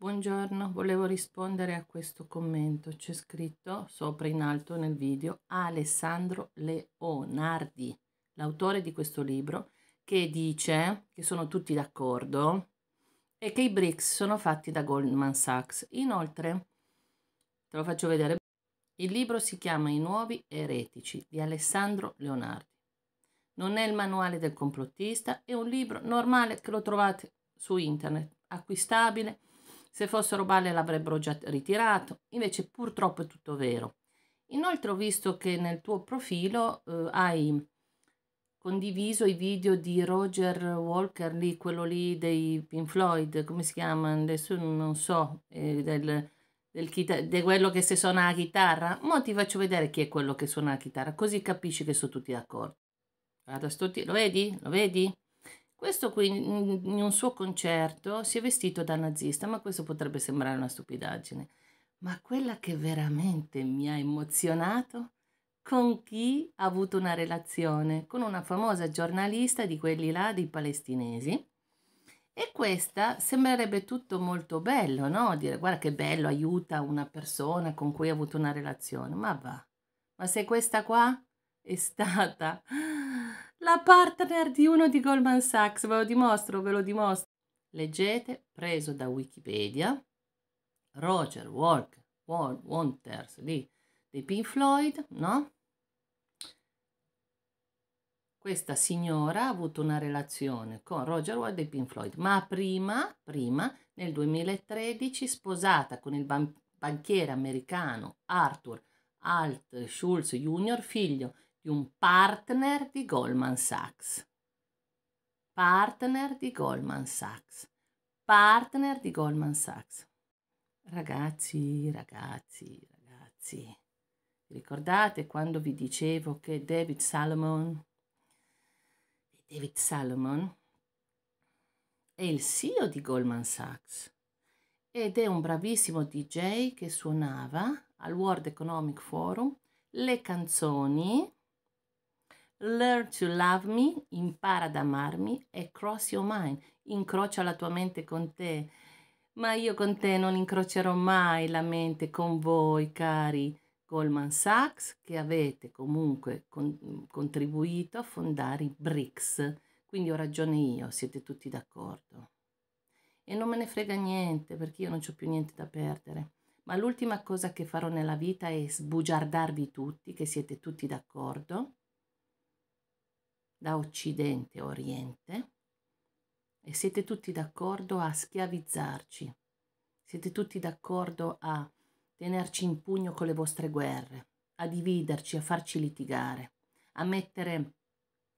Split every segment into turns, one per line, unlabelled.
Buongiorno, volevo rispondere a questo commento. C'è scritto sopra in alto nel video Alessandro Leonardi, l'autore di questo libro, che dice che sono tutti d'accordo e che i BRICS sono fatti da Goldman Sachs. Inoltre, te lo faccio vedere, il libro si chiama I nuovi eretici di Alessandro Leonardi. Non è il manuale del complottista, è un libro normale che lo trovate su internet, acquistabile se fossero balle l'avrebbero già ritirato, invece purtroppo è tutto vero. Inoltre ho visto che nel tuo profilo eh, hai condiviso i video di Roger Walker, lì, quello lì dei Pink Floyd, come si chiama? Adesso non so, eh, del, del di quello che se suona la chitarra. Ma ti faccio vedere chi è quello che suona la chitarra, così capisci che sono tutti d'accordo. Guarda, sto lo vedi? Lo vedi? Questo qui in un suo concerto si è vestito da nazista, ma questo potrebbe sembrare una stupidaggine. Ma quella che veramente mi ha emozionato con chi ha avuto una relazione, con una famosa giornalista di quelli là, dei palestinesi. E questa sembrerebbe tutto molto bello, no? Dire guarda che bello, aiuta una persona con cui ha avuto una relazione, ma va. Ma se questa qua è stata la partner di uno di Goldman Sachs, ve lo dimostro, ve lo dimostro. Leggete, preso da Wikipedia, Roger Walk, Wanters di, dei Pink Floyd, no? Questa signora ha avuto una relazione con Roger Wall dei Pink Floyd, ma prima, prima, nel 2013, sposata con il ban banchiere americano Arthur Alt Schulz Jr., figlio di un partner di Goldman Sachs. Partner di Goldman Sachs. Partner di Goldman Sachs. Ragazzi, ragazzi, ragazzi. Ricordate quando vi dicevo che David Salomon, David Salomon è il CEO di Goldman Sachs ed è un bravissimo DJ che suonava al World Economic Forum le canzoni Learn to love me, impara ad amarmi e cross your mind, incrocia la tua mente con te. Ma io con te non incrocerò mai la mente con voi, cari Goldman Sachs, che avete comunque con contribuito a fondare i BRICS. Quindi ho ragione io, siete tutti d'accordo. E non me ne frega niente, perché io non ho più niente da perdere. Ma l'ultima cosa che farò nella vita è sbugiardarvi tutti, che siete tutti d'accordo da Occidente a Oriente e siete tutti d'accordo a schiavizzarci, siete tutti d'accordo a tenerci in pugno con le vostre guerre, a dividerci, a farci litigare, a mettere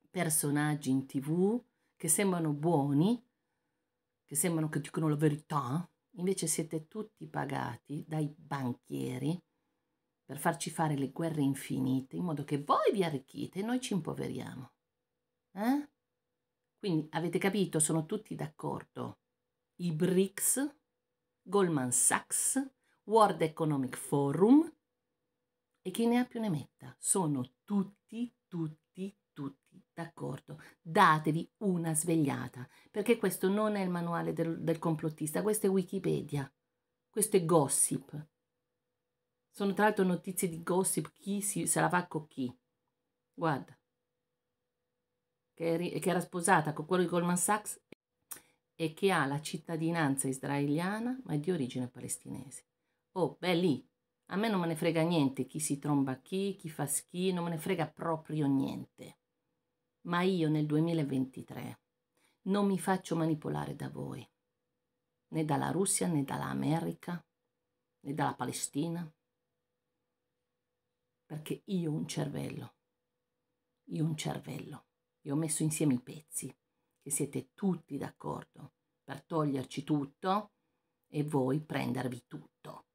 personaggi in tv che sembrano buoni, che sembrano che dicono la verità, invece siete tutti pagati dai banchieri per farci fare le guerre infinite in modo che voi vi arricchite e noi ci impoveriamo. Eh? Quindi avete capito, sono tutti d'accordo. I BRICS, Goldman Sachs, World Economic Forum e chi ne ha più ne metta. Sono tutti, tutti, tutti d'accordo. Datevi una svegliata, perché questo non è il manuale del, del complottista, questo è Wikipedia, questo è gossip. Sono tra l'altro notizie di gossip, chi si, se la fa con chi. Guarda che, che era sposata con quello di Goldman Sachs e che ha la cittadinanza israeliana ma è di origine palestinese. Oh, beh lì, a me non me ne frega niente chi si tromba chi, chi fa chi, non me ne frega proprio niente. Ma io nel 2023 non mi faccio manipolare da voi, né dalla Russia, né dall'America, né dalla Palestina, perché io ho un cervello, io ho un cervello e ho messo insieme i pezzi, che siete tutti d'accordo, per toglierci tutto e voi prendervi tutto.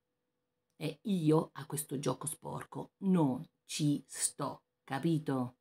E io a questo gioco sporco non ci sto, capito?